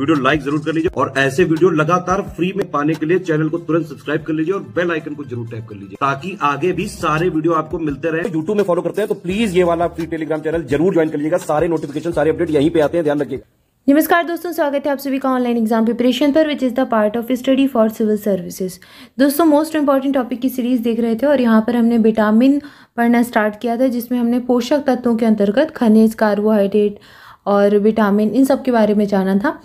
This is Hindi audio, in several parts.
वीडियो लाइक जरूर कर लीजिए और ऐसे वीडियो लगातार फ्री में पाने के लिए चैनल को तुरंत सब्सक्राइब कर लीजिए और बेल आइकन को जरूर टैप कर लीजिए ताकि आगे भी सारे वीडियो आपको मिलते रहे यूट्यूब में फॉलो करते हैं तो प्लीज ये वाला फ्री टेलीग्राम चैनल जरूर ज्वाइन कर लीजिएगा सारे नोटिफिकेशन सारे अपडेट यहीं पे आते हैं ध्यान रखिएगा नमस्कार दोस्तों स्वागत है आप सभी का ऑनलाइन एग्जाम प्रिपरेशन पर which is the part of study for civil services दोस्तों मोस्ट इंपॉर्टेंट टॉपिक की सीरीज़ देख रहे थे और यहाँ पर हमने विटामिन पढ़ना स्टार्ट किया था जिसमें हमने पोषक तत्वों के अंतर्गत खनिज कार्बोहाइड्रेट और विटामिन इन सब के बारे में जाना था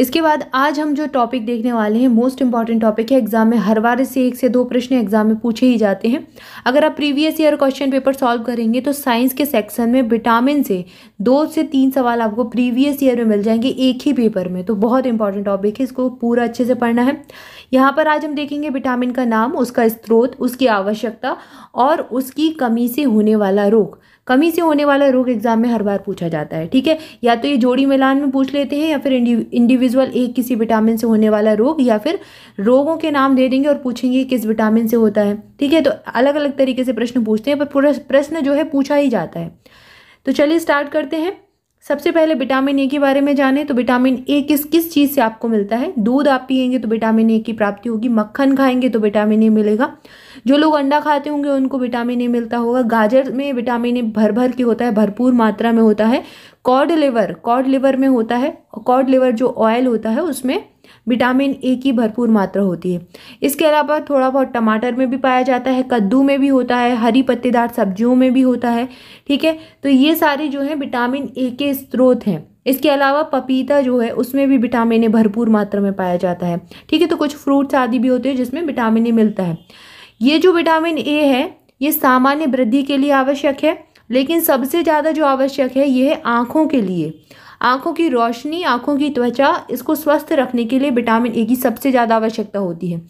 इसके बाद आज हम जो टॉपिक देखने वाले हैं मोस्ट इंपॉर्टेंट टॉपिक है एग्जाम में हर बार से एक से दो प्रश्न एग्जाम में पूछे ही जाते हैं अगर आप previous year question paper solve करेंगे तो साइंस के सेक्शन में विटामिन से दो से तीन सवाल आपको प्रीवियस ईयर में मिल जाएंगे एक ही पेपर में तो बहुत इंपॉर्टेंट टॉपिक है इसको पूरा अच्छे से पढ़ना है यहाँ पर आज हम देखेंगे विटामिन का नाम उसका स्त्रोत उसकी आवश्यकता और उसकी कमी से होने वाला रोग कमी से होने वाला रोग एग्जाम में हर बार पूछा जाता है ठीक है या तो ये जोड़ी मिलान में पूछ लेते हैं या फिर इंडिविजुअल एक किसी विटामिन से होने वाला रोग या फिर रोगों के नाम दे देंगे और पूछेंगे किस विटामिन से होता है ठीक है तो अलग अलग तरीके से प्रश्न पूछते हैं पर पूरा प्रश्न जो है पूछा ही जाता है तो चलिए स्टार्ट करते हैं सबसे पहले विटामिन ए के बारे में जाने तो विटामिन ए किस किस चीज़ से आपको मिलता है दूध आप पियेंगे तो विटामिन ए की प्राप्ति होगी मक्खन खाएंगे तो विटामिन ए मिलेगा जो लोग अंडा खाते होंगे उनको विटामिन ए मिलता होगा गाजर में विटामिन ए भर भर के होता है भरपूर मात्रा में होता है कॉड लिवर कॉड लिवर में होता है कॉड लिवर जो ऑयल होता है उसमें विटामिन ए की भरपूर मात्रा होती है इसके अलावा थोड़ा बहुत टमाटर में भी पाया जाता है कद्दू में भी होता है हरी पत्तेदार सब्जियों में भी होता है ठीक है तो ये सारे जो हैं विटामिन ए के स्रोत हैं इसके अलावा पपीता जो है उसमें भी विटामिन ए भरपूर मात्रा में पाया जाता है ठीक है तो कुछ फ्रूट्स आदि भी होते हैं जिसमें विटामिन ए मिलता है ये जो विटामिन ए है ये सामान्य वृद्धि के लिए आवश्यक है लेकिन सबसे ज़्यादा जो आवश्यक है ये है आँखों के लिए आंखों की रोशनी आंखों की त्वचा इसको स्वस्थ रखने के लिए विटामिन ए की सबसे ज़्यादा आवश्यकता होती है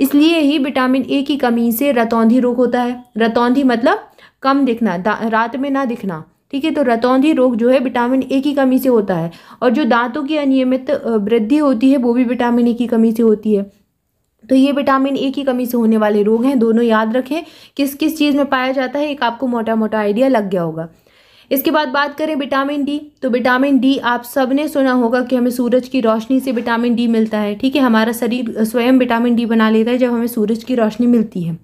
इसलिए ही विटामिन ए की कमी से रतौंधी रोग होता है रतौंधी मतलब कम दिखना रात में ना दिखना ठीक है तो रतौंधी रोग जो है विटामिन ए की कमी से होता है और जो दांतों की अनियमित वृद्धि होती है वो भी विटामिन ए की कमी से होती है तो ये विटामिन ए की कमी से होने वाले रोग हैं दोनों याद रखें किस किस चीज़ में पाया जाता है एक आपको मोटा मोटा आइडिया लग गया होगा इसके बाद बात करें विटामिन डी तो विटामिन डी आप सब ने सुना होगा कि हमें सूरज की रोशनी से विटामिन डी मिलता है ठीक है हमारा शरीर स्वयं विटामिन डी बना लेता है जब हमें सूरज की रोशनी मिलती है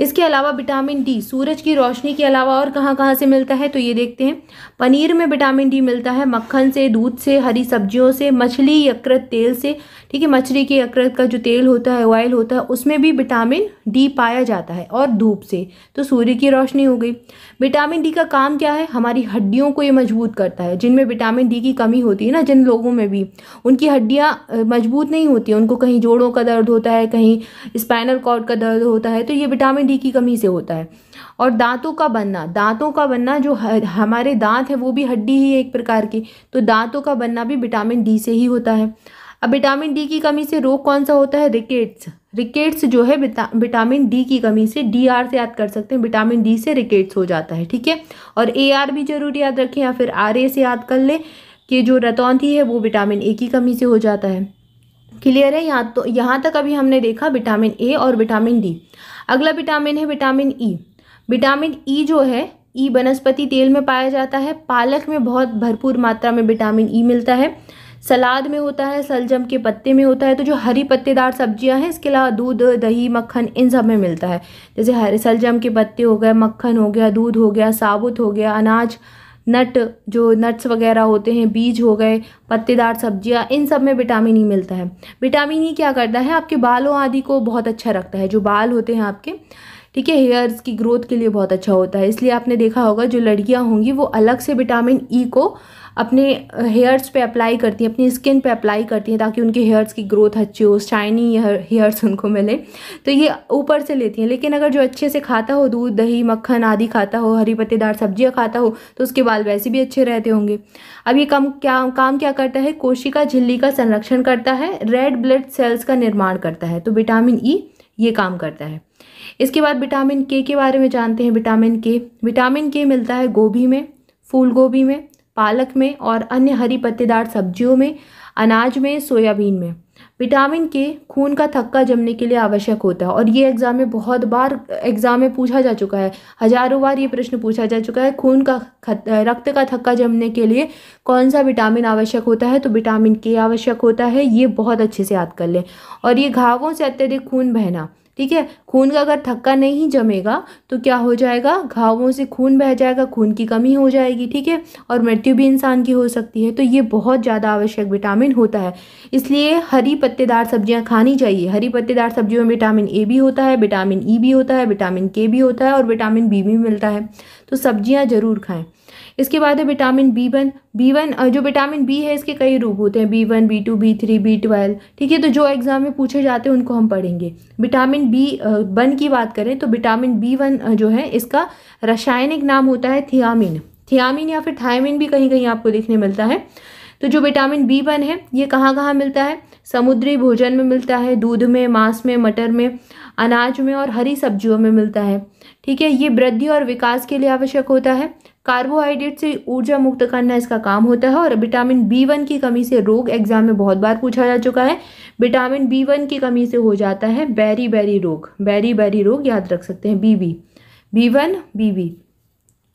इसके अलावा विटामिन डी सूरज की रोशनी के अलावा और कहाँ कहाँ से मिलता है तो ये देखते हैं पनीर में विटामिन डी मिलता है मक्खन से दूध से हरी सब्जियों से मछली यकृत तेल से ठीक है मछली के यकृत का जो तेल होता है ऑयल होता है उसमें भी विटामिन डी पाया जाता है और धूप से तो सूर्य की रोशनी हो गई विटामिन डी का काम क्या है हमारी हड्डियों को ये मजबूत करता है जिनमें विटामिन डी की कमी होती है ना जिन लोगों में भी उनकी हड्डियाँ मजबूत नहीं होती उनको कहीं जोड़ों का दर्द होता है कहीं स्पाइनल कॉर्ड का दर्द होता है तो ये विटामिन विटामिन डी की कमी से होता है और दांतों का बनना दांतों का बनना जो हमारे दांत है वो भी हड्डी ही एक प्रकार की तो दांतों का बनना भी विटामिन डी से ही होता है अब विटामिन डी की कमी से रोग कौन सा होता है रिकेट्स रिकेट्स जो है विटामिन डी की कमी से डी आर से याद कर सकते हैं विटामिन डी से रिकेट्स हो जाता है ठीक है और ए आर भी जरूर याद रखें या फिर आर ए से याद कर लें कि जो रतौंधी है वो विटामिन ए की कमी से हो जाता है क्लियर है यहाँ तो यहाँ तक अभी हमने देखा विटामिन ए और विटामिन डी अगला विटामिन है विटामिन ई विटामिन ई जो है ई e वनस्पति तेल में पाया जाता है पालक में बहुत भरपूर मात्रा में विटामिन ई e मिलता है सलाद में होता है सलजम के पत्ते में होता है तो जो हरी पत्तेदार सब्जियां हैं इसके अलावा दूध दही मक्खन इन सब में मिलता है जैसे हरे सलजम के पत्ते हो गए मक्खन हो गया दूध हो गया साबुत हो गया अनाज नट जो नट्स वगैरह होते हैं बीज हो गए पत्तेदार सब्जियाँ इन सब में विटामिन ई e मिलता है विटामिन ई e क्या करता है आपके बालों आदि को बहुत अच्छा रखता है जो बाल होते हैं आपके ठीक है हेयर्स की ग्रोथ के लिए बहुत अच्छा होता है इसलिए आपने देखा होगा जो लड़कियाँ होंगी वो अलग से विटामिन ई e को अपने हेयर्स पे अप्लाई करती हैं अपनी स्किन पे अप्लाई करती हैं ताकि उनके हेयर्स की ग्रोथ अच्छी हो शाइनी हेयर्स उनको मिले तो ये ऊपर से लेती हैं लेकिन अगर जो अच्छे से खाता हो दूध दही मक्खन आदि खाता हो हरी पत्तेदार सब्जियाँ खाता हो तो उसके बाल वैसे भी अच्छे रहते होंगे अब ये कम क्या काम क्या करता है कोशिका झिल्ली का संरक्षण करता है रेड ब्लड सेल्स का निर्माण करता है तो विटामिन ई e ये काम करता है इसके बाद विटामिन के के बारे में जानते हैं विटामिन के विटामिन के मिलता है गोभी में फूल गोभी में पालक में और अन्य हरी पत्तेदार सब्जियों में अनाज में सोयाबीन में विटामिन के खून का थक्का जमने के लिए आवश्यक होता है और ये एग्ज़ाम में बहुत बार एग्ज़ाम में पूछा जा चुका है हजारों बार ये प्रश्न पूछा जा चुका है खून का खत, रक्त का थक्का जमने के लिए कौन सा विटामिन आवश्यक होता है तो विटामिन के आवश्यक होता है ये बहुत अच्छे से याद कर लें और ये घावों से अत्यधिक खून बहना ठीक है खून का अगर थक्का नहीं जमेगा तो क्या हो जाएगा घावों से खून बह जाएगा खून की कमी हो जाएगी ठीक है और मृत्यु भी इंसान की हो सकती है तो ये बहुत ज़्यादा आवश्यक विटामिन होता है इसलिए हरी पत्तेदार सब्जियाँ खानी चाहिए हरी पत्तेदार सब्जियों में विटामिन ए भी होता है विटामिन ई भी होता है विटामिन के भी होता है और विटामिन बी भी मिलता है तो सब्जियाँ ज़रूर खाएँ इसके बाद है vitamin B one B one जो विटामिन बी है इसके कई रूप होते हैं B one B two B three B twelve ठीक है तो जो एग्ज़ाम में पूछे जाते हैं उनको हम पढ़ेंगे विटामिन बी वन की बात करें तो विटामिन बी वन जो है इसका रासायनिक नाम होता है थियामिन थियामिन या फिर थायमिन भी कहीं कहीं आपको देखने मिलता है तो जो विटामिन बी वन है ये कहाँ कहाँ मिलता है समुद्री भोजन में मिलता है दूध में मांस में मटर में अनाज में और हरी सब्जियों में मिलता है ठीक है ये वृद्धि और विकास के लिए आवश्यक होता है कार्बोहाइड्रेट से ऊर्जा मुक्त करना इसका काम होता है और विटामिन बी वन की कमी से रोग एग्जाम में बहुत बार पूछा जा चुका है विटामिन बी वन की कमी से हो जाता है बैरी बैरी रोग बैरी बैरी रोग याद रख सकते हैं B B B one B B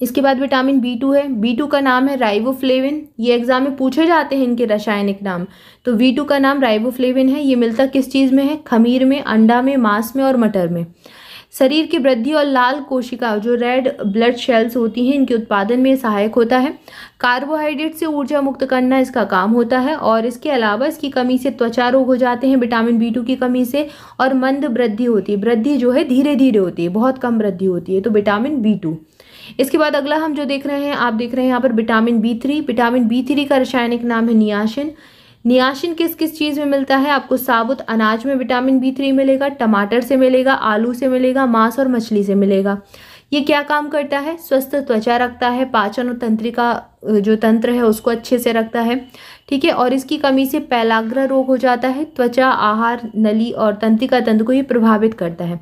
इसके बाद विटामिन बी टू है बी टू का नाम है राइवोफ्लेविन ये एग्जाम में पूछे जाते हैं इनके रासायनिक नाम तो बी टू का नाम राइवोफ्लेविन है ये मिलता किस चीज़ में है खमीर में अंडा में मांस में और मटर में शरीर की वृद्धि और लाल कोशिका जो रेड ब्लड सेल्स होती हैं इनके उत्पादन में सहायक होता है कार्बोहाइड्रेट से ऊर्जा मुक्त करना इसका काम होता है और इसके अलावा इसकी कमी से त्वचा रोग हो जाते हैं विटामिन बी की कमी से और मंद वृद्धि होती है वृद्धि जो है धीरे धीरे होती है बहुत कम वृद्धि होती है तो विटामिन बी टू इसके बाद अगला हम जो देख रहे हैं आप देख रहे हैं यहाँ पर vitamin B three vitamin B three का रासायनिक नाम है नियाशिन नियाशिन किस किस चीज़ में मिलता है आपको साबुत अनाज में विटामिन बी थ्री मिलेगा टमाटर से मिलेगा आलू से मिलेगा मांस और मछली से मिलेगा ये क्या काम करता है स्वस्थ त्वचा रखता है पाचन और तंत्रिका जो तंत्र है उसको अच्छे से रखता है ठीक है और इसकी कमी से पैलाग्र रोग हो जाता है त्वचा आहार नली और तंत्रिका तंत्र को ये प्रभावित करता है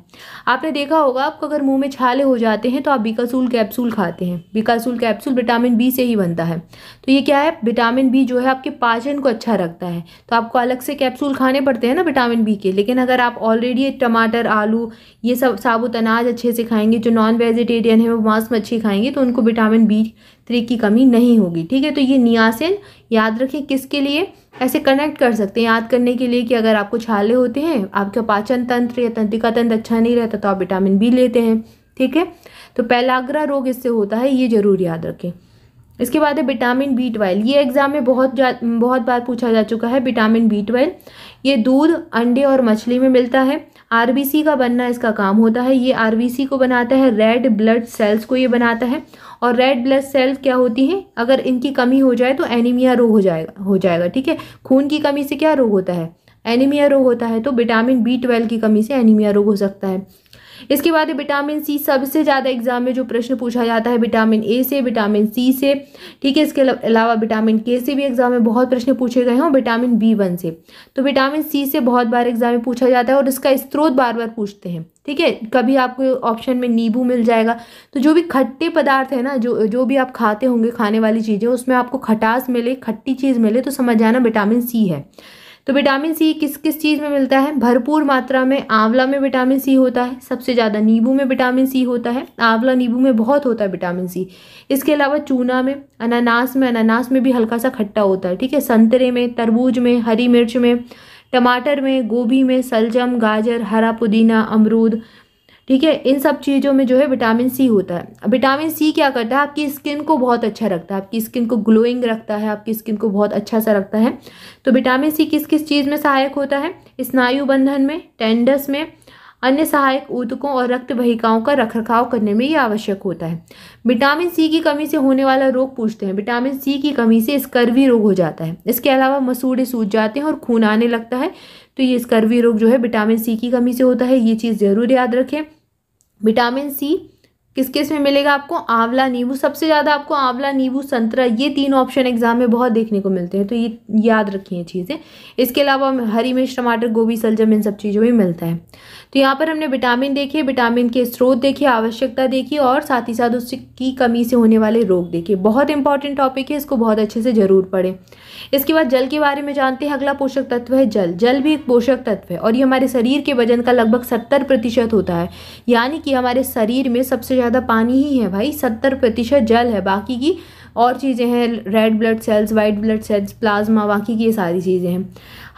आपने देखा होगा आपको अगर मुंह में छाले हो जाते हैं तो आप बिकासूल कैप्सूल खाते हैं बिकासूल कैप्सूल विटामिन बी से ही बनता है तो ये क्या है विटामिन बी जो है आपके पाचन को अच्छा रखता है तो आपको अलग से कैप्सूल खाने पड़ते हैं ना विटामिन बी के लेकिन अगर आप ऑलरेडी टमाटर आलू ये सब साबुत अनाज अच्छे से खाएंगे जो नॉन वेजिटेरियन है वो मांस मच्छी खाएंगे तो उनको विटामिन बी थ्री की कमी नहीं होगी ठीक है तो ये नियासिन याद रखें किसके लिए ऐसे कनेक्ट कर सकते हैं याद करने के लिए कि अगर आपको छाले होते हैं आपका पाचन तंत्र या तंत्रिका तंत्र अच्छा नहीं रहता तो आप विटामिन बी लेते हैं ठीक है तो पैलाग्रा रोग इससे होता है ये जरूर याद रखें इसके बाद है विटामिन बी ट्वेल्व ये एग्ज़ाम में बहुत बहुत बार पूछा जा चुका है विटामिन बी ट्वेल्व ये दूध अंडे और मछली में मिलता है आरबीसी का बनना इसका काम होता है ये आरबीसी को बनाता है रेड ब्लड सेल्स को ये बनाता है और रेड ब्लड सेल्स क्या होती हैं अगर इनकी कमी हो जाए तो एनीमिया रोग हो जाएगा हो जाएगा ठीक है खून की कमी से क्या रोग होता है एनीमिया रोग होता है तो विटामिन बी ट्वेल्व की कमी से एनीमिया रोग हो सकता है इसके बाद विटामिन सी सबसे ज़्यादा एग्जाम में जो प्रश्न पूछा जाता है विटामिन ए से विटामिन सी से ठीक है इसके अलावा विटामिन के से भी एग्जाम में बहुत प्रश्न पूछे गए हैं और विटामिन बी वन से तो विटामिन सी से बहुत बार एग्जाम में पूछा जाता है और इसका स्त्रोत बार बार पूछते हैं ठीक है कभी आपको ऑप्शन में नींबू मिल जाएगा तो जो भी खट्टे पदार्थ है ना जो जो भी आप खाते होंगे खाने वाली चीज़ें उसमें आपको खटास मिले खट्टी चीज़ मिले तो समझ जाना विटामिन सी है तो विटामिन सी किस किस चीज़ में मिलता है भरपूर मात्रा में आंवला में विटामिन सी होता है सबसे ज़्यादा नींबू में विटामिन सी होता है आंवला नींबू में बहुत होता है विटामिन सी इसके अलावा चूना में अनानास में अनानास में भी हल्का सा खट्टा होता है ठीक है संतरे में तरबूज में हरी मिर्च में टमाटर में गोभी में सलजम गाजर हरा पुदीना अमरूद ठीक है इन सब चीज़ों में जो है विटामिन सी होता है विटामिन सी क्या करता है आपकी स्किन को बहुत अच्छा रखता है आपकी स्किन को ग्लोइंग रखता है आपकी स्किन को बहुत अच्छा सा रखता है तो विटामिन सी किस किस चीज़ में सहायक होता है स्नायु बंधन में टेंडस में अन्य सहायक ऊतकों और रक्त वहिकाओं का रखरखाव करने में ये आवश्यक होता है विटामिन सी की कमी से होने वाला रोग पूछते हैं विटामिन सी की कमी से स्कर्वी रोग हो जाता है इसके अलावा मसूड़े सूज जाते हैं और खून आने लगता है तो ये स्कर्वी रोग जो है विटामिन सी की कमी से होता है ये चीज़ ज़रूर याद रखें विटामिन सी किस किस में मिलेगा आपको आंवला नींबू सबसे ज़्यादा आपको आंवला नींबू संतरा ये तीन ऑप्शन एग्जाम में बहुत देखने को मिलते हैं तो ये याद रखिए चीज़ें इसके अलावा हरी मिर्च टमाटर गोभी सलजम इन सब चीज़ों में मिलता है तो यहाँ पर हमने विटामिन देखे विटामिन के स्रोत देखे आवश्यकता देखी और साथ ही साथ उसकी कमी से होने वाले रोग देखे बहुत इंपॉर्टेंट टॉपिक है इसको बहुत अच्छे से ज़रूर पढ़ें इसके बाद जल के बारे में जानते हैं अगला पोषक तत्व है जल जल भी एक पोषक तत्व है और ये हमारे शरीर के वजन का लगभग सत्तर प्रतिशत होता है यानी कि हमारे शरीर में सबसे ज़्यादा पानी ही है भाई सत्तर प्रतिशत जल है बाकी की और चीज़ें हैं red blood cells white blood cells plasma बाकी की ये सारी चीज़ें हैं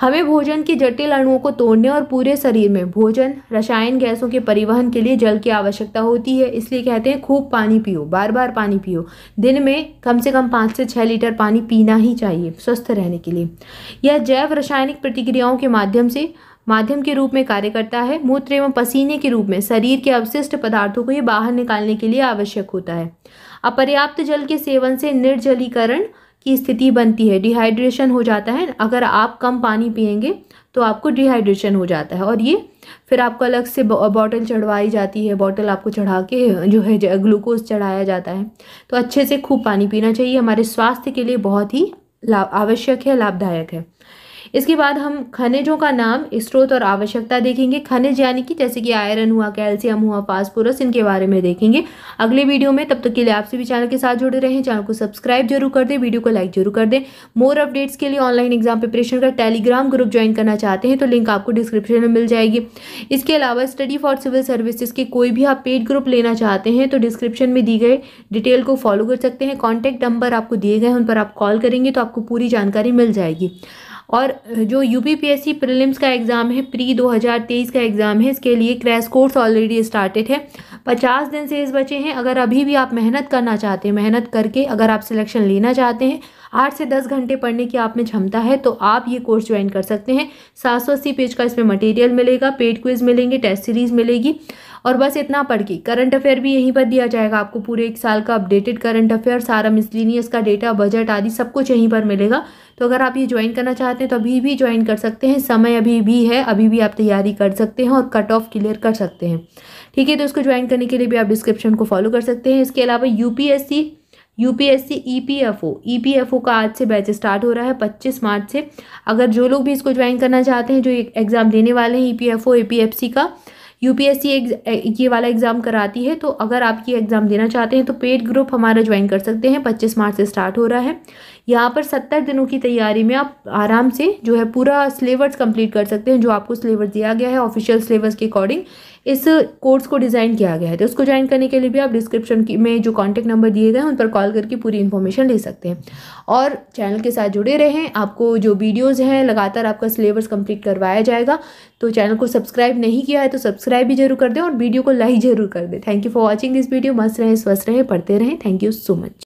हमें भोजन के जटिल अणुओं को तोड़ने और पूरे शरीर में भोजन रसायन गैसों के परिवहन के लिए जल की आवश्यकता होती है इसलिए कहते हैं खूब पानी पियो बार बार पानी पियो दिन में कम से कम पाँच से छः लीटर पानी पीना ही चाहिए स्वस्थ रहने के लिए यह जैव रासायनिक प्रतिक्रियाओं के माध्यम से माध्यम के रूप में कार्य करता है मूत्र एवं पसीने के रूप में शरीर के अवशिष्ट पदार्थों को ये बाहर निकालने के लिए आवश्यक होता है अपर्याप्त जल के सेवन से निर्जलीकरण की स्थिति बनती है डिहाइड्रेशन हो जाता है अगर आप कम पानी पियेंगे तो आपको डिहाइड्रेशन हो जाता है और ये फिर आपको अलग से बॉटल चढ़वाई जाती है बॉटल आपको चढ़ा के जो है ग्लूकोज चढ़ाया जाता है तो अच्छे से खूब पानी पीना चाहिए हमारे स्वास्थ्य के लिए बहुत ही लाभ आवश्यक है लाभदायक है इसके बाद हम खनिजों का नाम स्रोत और आवश्यकता देखेंगे खनिज यानी कि जैसे कि आयरन हुआ कैल्शियम हुआ फास्फोरस इनके बारे में देखेंगे अगले वीडियो में तब तक के लिए आपसे भी चैनल के साथ जुड़े रहें चैनल को सब्सक्राइब जरूर कर दें वीडियो को लाइक जरूर कर दें मोर अपडेट्स के लिए ऑनलाइन एग्जाम प्रिपरेशन का टेलीग्राम ग्रुप ज्वाइन करना चाहते हैं तो लिंक आपको डिस्क्रिप्शन में मिल जाएगी इसके अलावा स्टडी फॉर सिविल सर्विसेज के कोई भी आप पेड ग्रुप लेना चाहते हैं तो डिस्क्रिप्शन में दी गए डिटेल को फॉलो कर सकते हैं कॉन्टैक्ट नंबर आपको दिए गए हैं उन पर आप कॉल करेंगे तो आपको पूरी जानकारी मिल जाएगी और जो यू पी प्रीलिम्स का एग्ज़ाम है प्री 2023 का एग्ज़ाम है इसके लिए क्रैश कोर्स ऑलरेडी स्टार्टेड है पचास दिन से इस बचे हैं अगर अभी भी आप मेहनत करना चाहते हैं मेहनत करके अगर आप सिलेक्शन लेना चाहते हैं आठ से दस घंटे पढ़ने की आप में क्षमता है तो आप ये कोर्स ज्वाइन कर सकते हैं सात सौ अस्सी पेज का इसमें मटेरियल मिलेगा पेड क्विज मिलेंगे टेस्ट सीरीज मिलेगी और बस इतना पढ़ के करंट अफेयर भी यहीं पर दिया जाएगा आपको पूरे एक साल का अपडेटेड करंट अफेयर सारा मिसलिनियस का डेटा बजट आदि सब कुछ यहीं पर मिलेगा तो अगर आप ये ज्वाइन करना चाहते हैं तो अभी भी ज्वाइन कर सकते हैं समय अभी भी है अभी भी आप तैयारी कर सकते हैं और कट ऑफ क्लियर कर सकते हैं ठीक है तो इसको ज्वाइन करने के लिए भी आप डिस्क्रिप्शन को फॉलो कर सकते हैं इसके अलावा यू यूपीएससी ईपीएफओ ईपीएफओ का आज से बैच स्टार्ट हो रहा है 25 मार्च से अगर जो लोग भी इसको ज्वाइन करना चाहते हैं जो एग्ज़ाम देने वाले हैं ईपीएफओ एपीएफसी का यूपीएससी ये वाला एग्ज़ाम कराती है तो अगर आप ये एग्ज़ाम देना चाहते हैं तो पेड ग्रुप हमारा ज्वाइन कर सकते हैं पच्चीस मार्च से स्टार्ट हो रहा है यहाँ पर सत्तर दिनों की तैयारी में आप आराम से जो है पूरा सिलेबस कंप्लीट कर सकते हैं जो आपको सिलेबस दिया गया है ऑफिशियल सिलेबस के अकॉर्डिंग इस कोर्स को डिज़ाइन किया गया है तो उसको ज्वाइन करने के लिए भी आप डिस्क्रिप्शन में जो कॉन्टैक्ट नंबर दिए गए हैं उन पर कॉल करके पूरी इन्फॉर्मेशन ले सकते हैं और चैनल के साथ जुड़े रहें आपको जो वीडियोस हैं लगातार आपका सिलेबस कंप्लीट करवाया जाएगा तो चैनल को सब्सक्राइब नहीं किया है तो सब्सक्राइब भी जरूर कर दें और वीडियो को लाइक जरूर कर दें thank you for watching this video मस्त रहें स्वस्थ रहें पढ़ते रहें थैंक यू सो मच